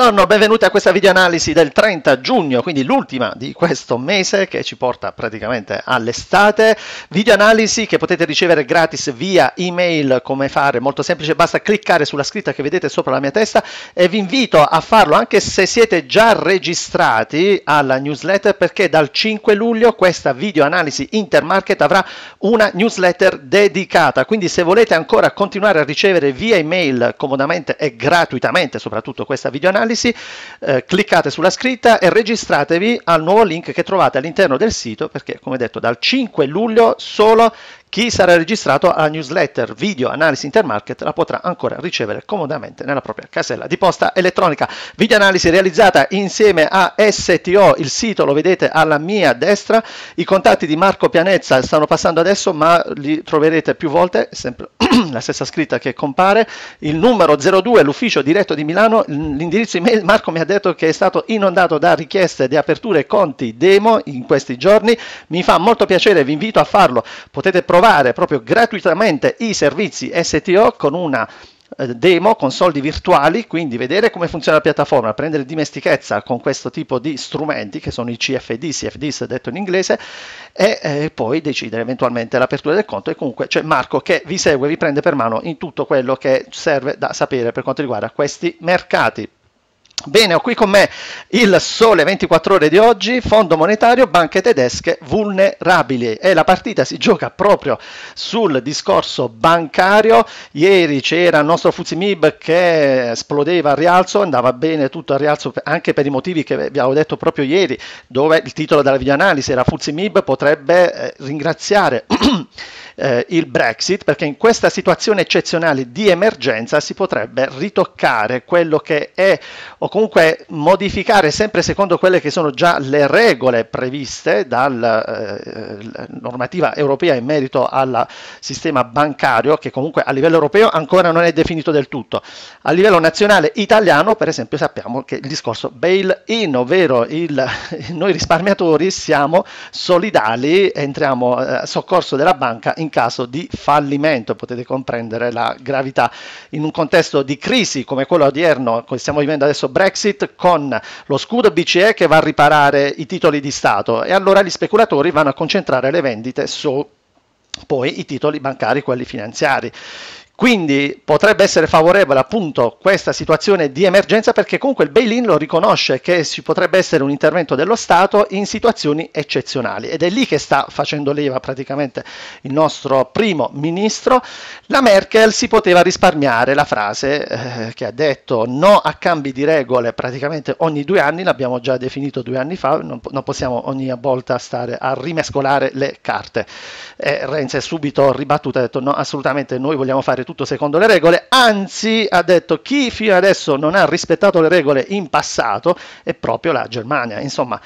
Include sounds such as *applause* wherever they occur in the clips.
Buongiorno, benvenuti a questa videoanalisi del 30 giugno, quindi l'ultima di questo mese che ci porta praticamente all'estate. Videoanalisi che potete ricevere gratis via email, come fare? Molto semplice, basta cliccare sulla scritta che vedete sopra la mia testa e vi invito a farlo anche se siete già registrati alla newsletter perché dal 5 luglio questa videoanalisi intermarket avrà una newsletter dedicata, quindi se volete ancora continuare a ricevere via email comodamente e gratuitamente, soprattutto questa videoanalisi, analisi, eh, cliccate sulla scritta e registratevi al nuovo link che trovate all'interno del sito perché come detto dal 5 luglio solo chi sarà registrato alla newsletter Video Analisi Intermarket la potrà ancora ricevere comodamente nella propria casella di posta elettronica. Video Analisi realizzata insieme a STO, il sito lo vedete alla mia destra, i contatti di Marco Pianezza stanno passando adesso ma li troverete più volte, sempre *clears throat* la stessa scritta che compare, il numero 02, l'ufficio diretto di Milano, l'indirizzo email, Marco mi ha detto che è stato inondato da richieste di aperture conti demo in questi giorni, mi fa molto piacere, vi invito a farlo, potete provare provare proprio gratuitamente i servizi STO con una eh, demo con soldi virtuali, quindi vedere come funziona la piattaforma, prendere dimestichezza con questo tipo di strumenti che sono i CFD, CFDs detto in inglese e eh, poi decidere eventualmente l'apertura del conto e comunque c'è Marco che vi segue, vi prende per mano in tutto quello che serve da sapere per quanto riguarda questi mercati. Bene, ho qui con me il sole 24 ore di oggi, Fondo Monetario, banche tedesche vulnerabili e la partita si gioca proprio sul discorso bancario. Ieri c'era il nostro Fuzimib che esplodeva a rialzo, andava bene tutto a rialzo anche per i motivi che vi avevo detto proprio ieri, dove il titolo della videoanalisi era Fuzimib potrebbe eh, ringraziare *clears throat* eh, il Brexit, perché in questa situazione eccezionale di emergenza si potrebbe ritoccare quello che è, o comunque modificare sempre secondo quelle che sono già le regole previste dalla eh, normativa europea in merito al sistema bancario, che comunque a livello europeo ancora non è definito del tutto. A livello nazionale italiano, per esempio, sappiamo che il discorso bail-in, ovvero il, *laughs* noi risparmiatori siamo solidali, entriamo a eh, soccorso della banca in caso di fallimento, potete comprendere la gravità. In un contesto di crisi come quello odierno, che stiamo vivendo adesso Brexit, con lo scudo BCE che va a riparare i titoli di Stato e allora gli speculatori vanno a concentrare le vendite su poi i titoli bancari, quelli finanziari. Quindi potrebbe essere favorevole appunto questa situazione di emergenza perché comunque il bail-in lo riconosce che ci potrebbe essere un intervento dello Stato in situazioni eccezionali ed è lì che sta facendo leva praticamente il nostro primo ministro. La Merkel si poteva risparmiare la frase eh, che ha detto no a cambi di regole praticamente ogni due anni, l'abbiamo già definito due anni fa, non, non possiamo ogni volta stare a rimescolare le carte. E Renzi è subito ribattuto, ha detto no assolutamente noi vogliamo fare tutto tutto secondo le regole, anzi ha detto chi fino adesso non ha rispettato le regole in passato è proprio la Germania. Insomma,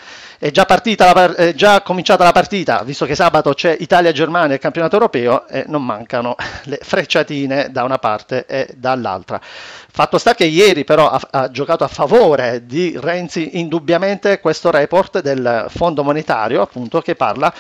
è già, partita è già cominciata la partita, visto che sabato c'è Italia-Germania il campionato europeo e non mancano *laughs* le frecciatine da una parte e dall'altra. Fatto sta che ieri però ha, ha giocato a favore di Renzi indubbiamente questo report del Fondo Monetario, appunto, che parla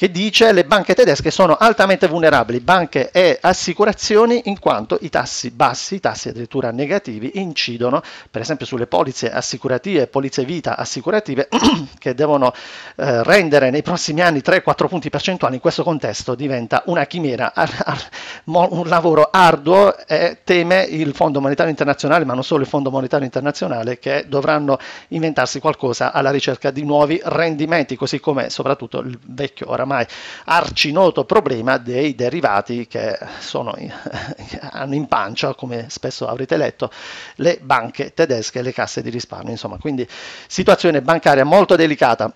che dice le banche tedesche sono altamente vulnerabili, banche e assicurazioni, in quanto i tassi bassi, i tassi addirittura negativi, incidono per esempio sulle polizze assicurative, polizze vita assicurative *clears throat* che devono devono eh, rendere nei prossimi anni 3-4 punti percentuali, in questo contesto diventa una chimera, ar- ar- un lavoro arduo, e teme il Fondo Monetario Internazionale, ma non solo il Fondo Monetario Internazionale, che dovranno inventarsi qualcosa alla ricerca di nuovi rendimenti, così come soprattutto il vecchio oramai arcinoto problema dei derivati che, sono, in, *laughs* hanno in pancia, come spesso avrete letto, le banche tedesche le casse di risparmio. Insomma, quindi situazione bancaria molto delicata puntata.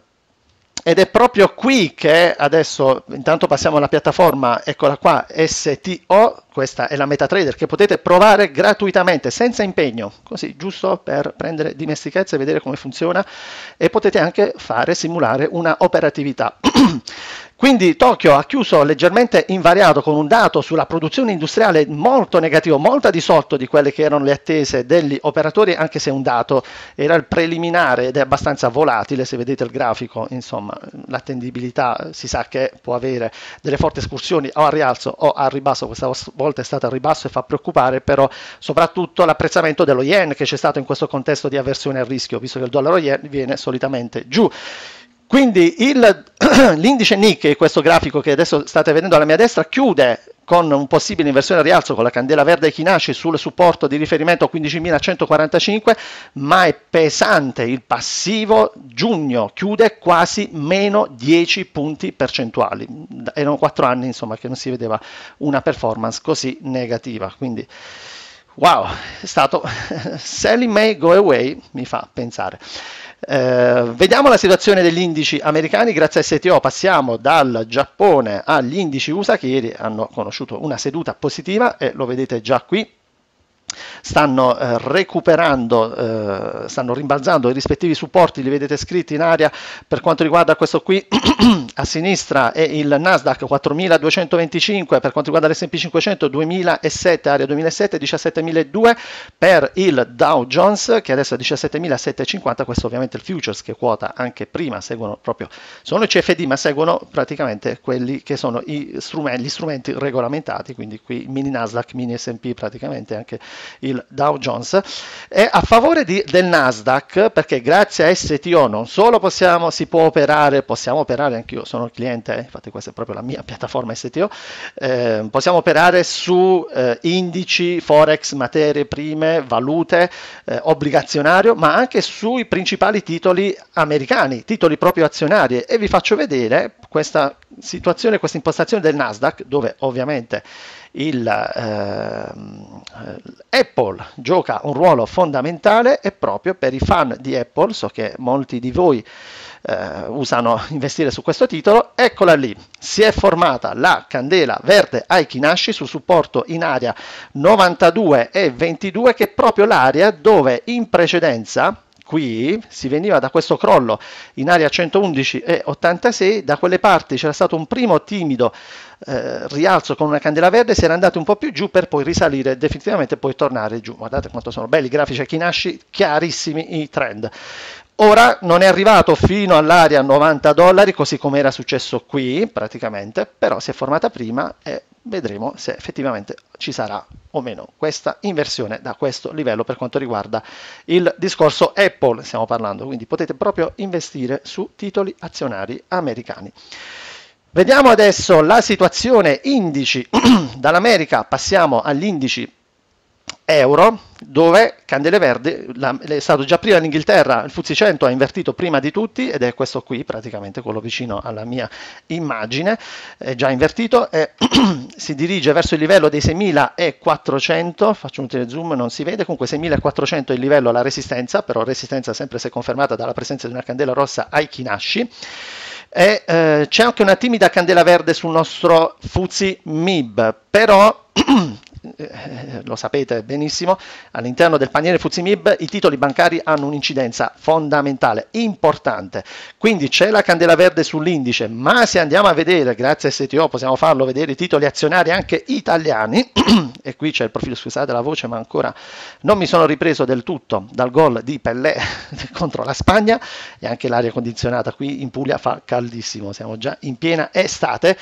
Ed è proprio qui che adesso, intanto passiamo alla piattaforma, eccola qua, STO, questa è la MetaTrader che potete provare gratuitamente, senza impegno, così giusto per prendere dimestichezza e vedere come funziona e potete anche fare, simulare una operatività. *clears throat* Quindi Tokyo ha chiuso leggermente invariato con un dato sulla produzione industriale molto negativo, molto di sotto di quelle che erano le attese degli operatori, anche se un dato era il preliminare ed è abbastanza volatile, se vedete il grafico, insomma, l'attendibilità si sa che può avere delle forti escursioni o al rialzo o al ribasso, questa volta è stata al ribasso e fa preoccupare, però soprattutto l'apprezzamento dello yen che c'è stato in questo contesto di avversione al rischio, visto che il dollaro yen viene solitamente giù. Quindi *clears throat* l'indice NIC, questo grafico che adesso state vedendo alla mia destra, chiude con un possibile inversione a rialzo con la candela verde Kinashi sul supporto di riferimento 15.145, ma è pesante il passivo giugno, chiude quasi meno 10 punti percentuali. Erano 4 anni insomma che non si vedeva una performance così negativa, quindi wow, è stato selling *laughs* may go away, mi fa pensare. Eh, vediamo la situazione degli indici americani, grazie a STO passiamo dal Giappone agli indici USA che ieri hanno conosciuto una seduta positiva e lo vedete già qui stanno eh, recuperando, eh, stanno rimbalzando i rispettivi supporti, li vedete scritti in aria per quanto riguarda questo qui *clears throat* a sinistra è il Nasdaq 4225, per quanto riguarda l'S&P 500 2007, area 2007 17002 per il Dow Jones che adesso è 17750, questo ovviamente il futures che quota anche prima, seguono proprio sono i CFD ma seguono praticamente quelli che sono strumenti, gli strumenti regolamentati, quindi qui mini Nasdaq, mini S&P praticamente anche il Dow Jones, è a favore di, del Nasdaq perché grazie a STO non solo possiamo, si può operare, possiamo operare, anche io sono il cliente, eh, infatti questa è proprio la mia *laughs* piattaforma STO, eh, possiamo operare su eh, indici, forex, materie prime, valute, eh, obbligazionario, ma anche sui principali titoli americani, titoli proprio azionari e vi faccio vedere questa situazione, questa impostazione del Nasdaq dove ovviamente il, eh, eh, Apple gioca un ruolo fondamentale e proprio per i fan di Apple, so che molti di voi eh, usano investire su questo titolo, eccola lì, si è formata la candela verde Aikinashi su supporto in area 92 e 22 che è proprio l'area dove in precedenza qui si veniva da questo crollo in area 111 e 86, da quelle parti c'era stato un primo timido eh, rialzo con una candela verde, si era andato un po' più giù per poi risalire definitivamente e poi tornare giù. Guardate quanto sono belli i grafici a Kinashi, chiarissimi i trend. Ora non è arrivato fino all'area 90 dollari, così come era successo qui praticamente, però si è formata prima e vedremo se effettivamente ci sarà o meno questa inversione da questo livello per quanto riguarda il discorso Apple stiamo parlando quindi potete proprio investire su titoli azionari americani vediamo adesso la situazione indici *clears throat* dall'America passiamo agli indici euro dove Candele verdi la, è stato già prima in Inghilterra, il FTSE 100 ha invertito prima di tutti ed è questo qui praticamente quello vicino alla mia immagine, è già invertito e *clears throat* si dirige verso il livello dei 6400, faccio un zoom non si vede, comunque 6400 è il livello alla resistenza, però resistenza sempre se confermata dalla presenza di una candela rossa ai Kinashi. E, eh, c'è anche una timida candela verde sul nostro FTSE MIB, però *clears throat* Eh, lo sapete benissimo, all'interno del paniere Fuzimib i titoli bancari hanno un'incidenza fondamentale, importante. Quindi c'è la candela verde sull'indice, ma se andiamo a vedere, grazie a STO possiamo farlo vedere i titoli azionari anche italiani, *clears throat* e qui c'è il profilo, scusate la voce, ma ancora non mi sono ripreso del tutto dal gol di Pellè *laughs* contro la Spagna e anche l'aria condizionata qui in Puglia fa caldissimo, siamo già in piena estate.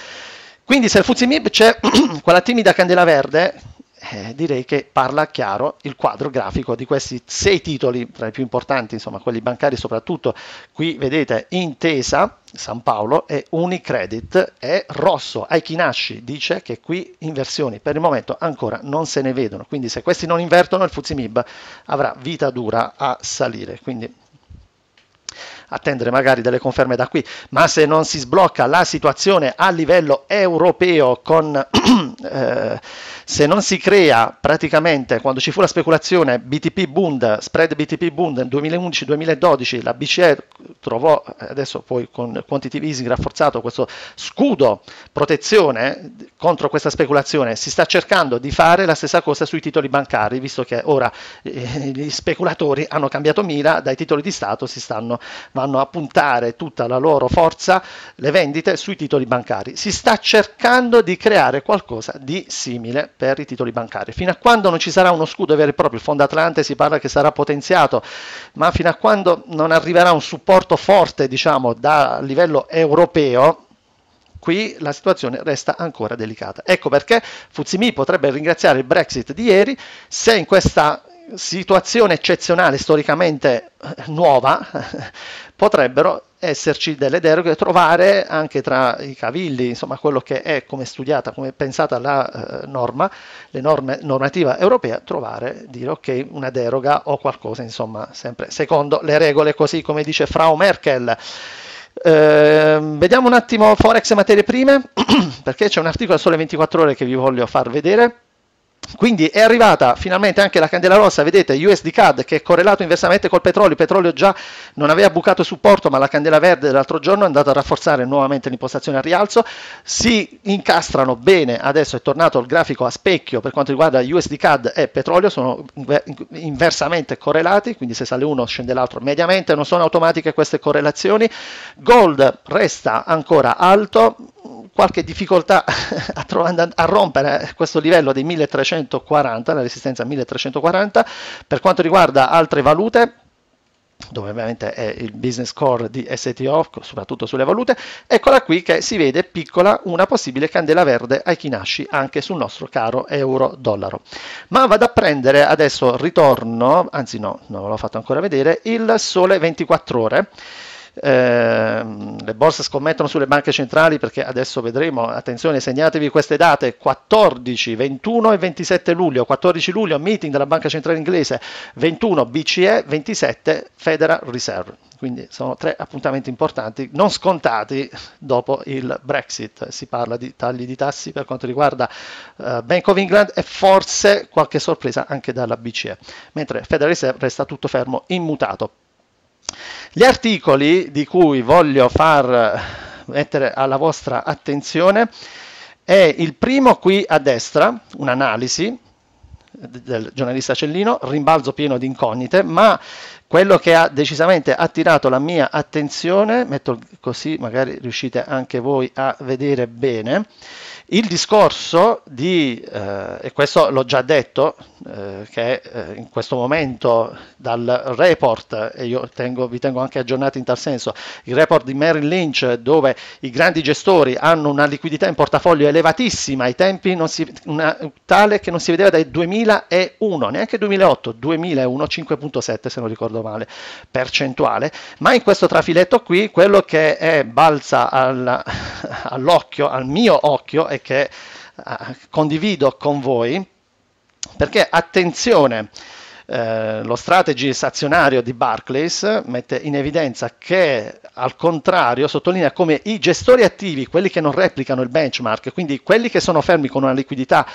Quindi se il Fuzimib c'è *clears throat* quella timida candela verde, eh, direi che parla chiaro il quadro grafico di questi sei titoli, tra i più importanti, insomma, quelli bancari soprattutto. Qui vedete Intesa, San Paolo e Unicredit e Rosso Aikinashi dice che qui inversioni per il momento ancora non se ne vedono, quindi se questi non invertono il Fuzimib avrà vita dura a salire, quindi attendere magari delle conferme da qui, ma se non si sblocca la situazione a livello europeo con *clears throat* eh, se non si crea praticamente quando ci fu la speculazione BTP Bund, spread BTP Bund nel 2011-2012, la BCE trovò eh, adesso poi con quantitative easing rafforzato questo scudo protezione contro questa speculazione, si sta cercando di fare la stessa cosa sui titoli bancari, visto che ora eh, gli speculatori hanno cambiato mira, dai titoli di Stato si stanno valutando vanno a puntare tutta la loro forza, le vendite, sui titoli bancari. Si sta cercando di creare qualcosa di simile per i titoli bancari. Fino a quando non ci sarà uno scudo vero e proprio, il Fondo Atlante si parla che sarà potenziato, ma fino a quando non arriverà un supporto forte, diciamo, da livello europeo, qui la situazione resta ancora delicata. Ecco perché Fuzimi potrebbe ringraziare il Brexit di ieri se in questa situazione eccezionale storicamente eh, nuova, *laughs* potrebbero esserci delle deroghe, trovare anche tra i cavilli, insomma quello che è come studiata, come pensata la eh, norma, le norme, normativa europea, trovare, dire ok, una deroga o qualcosa, insomma, sempre secondo le regole, così come dice Frau Merkel. Eh, vediamo un attimo Forex e materie prime, *clears throat* perché c'è un articolo a sole 24 ore che vi voglio far vedere quindi è arrivata finalmente anche la candela rossa, vedete USD CAD che è correlato inversamente col petrolio, il petrolio già non aveva bucato supporto ma la candela verde dell'altro giorno è andata a rafforzare nuovamente l'impostazione al rialzo, si incastrano bene, adesso è tornato il grafico a specchio per quanto riguarda USD CAD e petrolio, sono inversamente correlati, quindi se sale uno scende l'altro mediamente, non sono automatiche queste correlazioni, gold resta ancora alto, qualche difficoltà *laughs* a, trovando, a rompere questo livello dei 1300 1340, la resistenza 1340. Per quanto riguarda altre valute, dove ovviamente è il business core di STO, soprattutto sulle valute, eccola qui che si vede piccola una possibile candela verde ai Kinashi anche sul nostro caro euro-dollaro. Ma vado a prendere adesso, ritorno, anzi no, non l'ho fatto ancora vedere, il sole 24 ore Ehm, le borse scommettono sulle banche centrali perché adesso vedremo, attenzione, segnatevi queste date, 14, 21 e 27 luglio, 14 luglio meeting della Banca Centrale Inglese, 21 BCE, 27 Federal Reserve. Quindi sono tre appuntamenti importanti, non scontati dopo il Brexit. Si parla di tagli di tassi per quanto riguarda eh, Bank of England e forse qualche sorpresa anche dalla BCE, mentre Federal Reserve resta tutto fermo, immutato. Gli articoli di cui voglio far eh, mettere alla vostra attenzione è il primo qui a destra, un'analisi del giornalista Cellino, rimbalzo pieno di incognite, ma quello che ha decisamente attirato la mia attenzione, metto così magari riuscite anche voi a vedere bene, il discorso di, eh, e questo l'ho già detto, eh, che eh, in questo momento dal report, e io tengo, vi tengo anche aggiornati in tal senso, il report di Merrill Lynch dove i grandi gestori hanno una liquidità in portafoglio elevatissima, ai tempi si, una, tale che non si vedeva dal 2001, neanche 2008, 2001 5.7 se non ricordo male, percentuale, ma in questo trafiletto qui quello che è balza al, *laughs* all'occhio, al mio occhio, è che eh, condivido con voi, perché attenzione, eh, lo strategist azionario di Barclays mette in evidenza che al contrario sottolinea come i gestori attivi, quelli che non replicano il benchmark, quindi quelli che sono fermi con una liquidità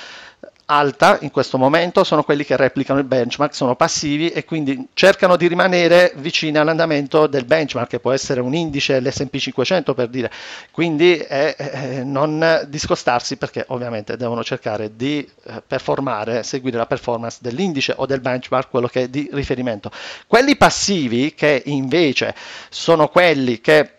alta in questo momento sono quelli che replicano il benchmark, sono passivi e quindi cercano di rimanere vicini all'andamento del benchmark, che può essere un indice, l'SP 500 per dire. Quindi eh, eh, non discostarsi perché ovviamente devono cercare di eh, performare, seguire la performance dell'indice o del benchmark, quello che è di riferimento. Quelli passivi, che invece sono quelli che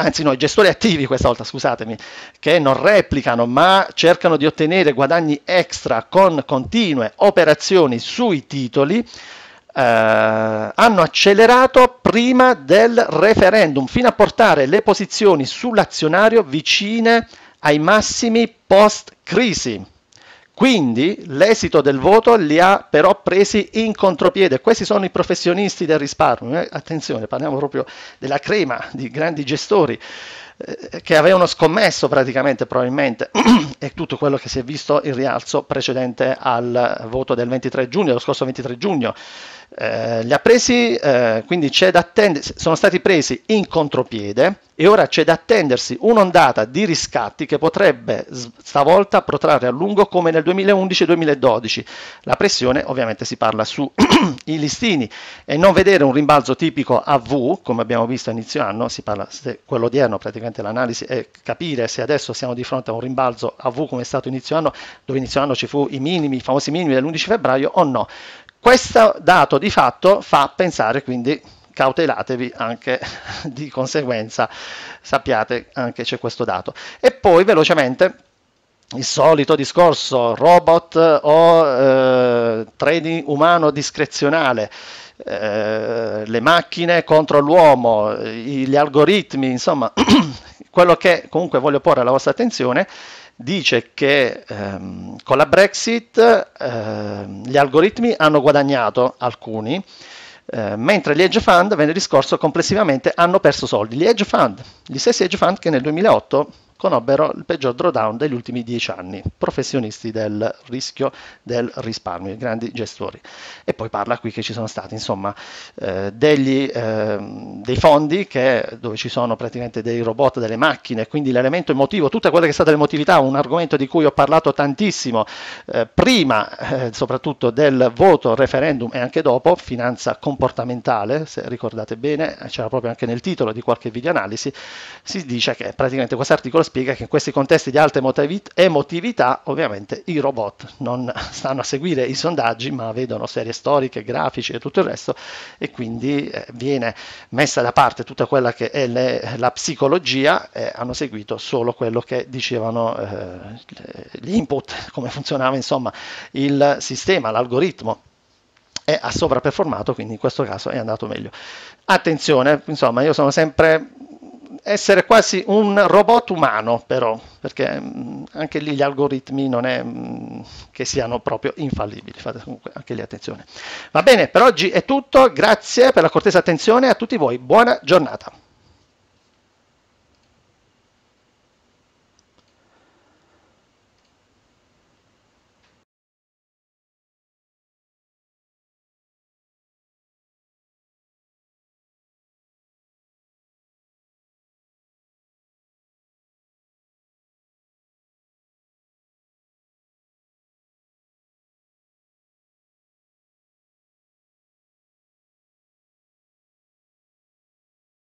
anzi no, i gestori attivi questa volta, scusatemi, che non replicano ma cercano di ottenere guadagni extra con continue operazioni sui titoli, eh, hanno accelerato prima del referendum fino a portare le posizioni sull'azionario vicine ai massimi post-crisi. Quindi l'esito del voto li ha però presi in contropiede. Questi sono i professionisti del risparmio. Eh? Attenzione, parliamo proprio della crema di grandi gestori eh, che avevano scommesso praticamente probabilmente *clears throat* e tutto quello che si è visto il rialzo precedente al voto del 23 giugno, lo scorso 23 giugno. Eh, li ha presi, eh, quindi c'è da sono stati presi in contropiede e ora c'è da attendersi un'ondata di riscatti che potrebbe stavolta protrarre a lungo come nel 2011-2012. La pressione ovviamente si parla sui *clears throat* listini e non vedere un rimbalzo tipico a V, come abbiamo visto a inizio anno, si parla se quello odierno, praticamente l'analisi è capire se adesso siamo di fronte a un rimbalzo a V come è stato inizio anno, dove inizio anno ci fu i minimi, i famosi minimi dell'11 febbraio o no. Questo dato di fatto fa pensare quindi cautelatevi anche *laughs* di conseguenza, sappiate anche c'è questo dato. E poi velocemente il solito discorso robot o eh, trading umano discrezionale. Eh, le macchine contro l'uomo, gli algoritmi, insomma, *clears throat* quello che comunque voglio porre alla vostra attenzione è dice che ehm, con la Brexit ehm, gli algoritmi hanno guadagnato alcuni, eh, mentre gli hedge fund venerdì scorso complessivamente hanno perso soldi. Gli hedge fund, gli stessi hedge fund che nel 2008 conobbero il peggior drawdown degli ultimi dieci anni, professionisti del rischio del risparmio, i grandi gestori. E poi parla qui che ci sono stati insomma eh, degli, eh, dei fondi che, dove ci sono praticamente dei robot, delle macchine, quindi l'elemento emotivo, tutta quella che è stata l'emotività, un argomento di cui ho parlato tantissimo eh, prima eh, soprattutto del voto referendum e anche dopo, finanza comportamentale, se ricordate bene, c'era proprio anche nel titolo di qualche video analisi, si dice che praticamente questo articolo spiega che in questi contesti di alta emotività ovviamente i robot non *laughs* stanno a seguire i sondaggi ma vedono serie storiche, grafici e tutto il resto e quindi eh, viene messa da parte tutta quella che è le, la psicologia e hanno seguito solo quello che dicevano eh, gli input, come funzionava insomma il sistema, l'algoritmo e ha sovraperformato, quindi in questo caso è andato meglio. Attenzione, insomma, io sono sempre essere quasi un robot umano, però, perché mm, anche lì gli algoritmi non è mm, che siano proprio infallibili, fate comunque anche lì attenzione. Va bene, per oggi è tutto, grazie per la cortesa attenzione a tutti voi, buona giornata.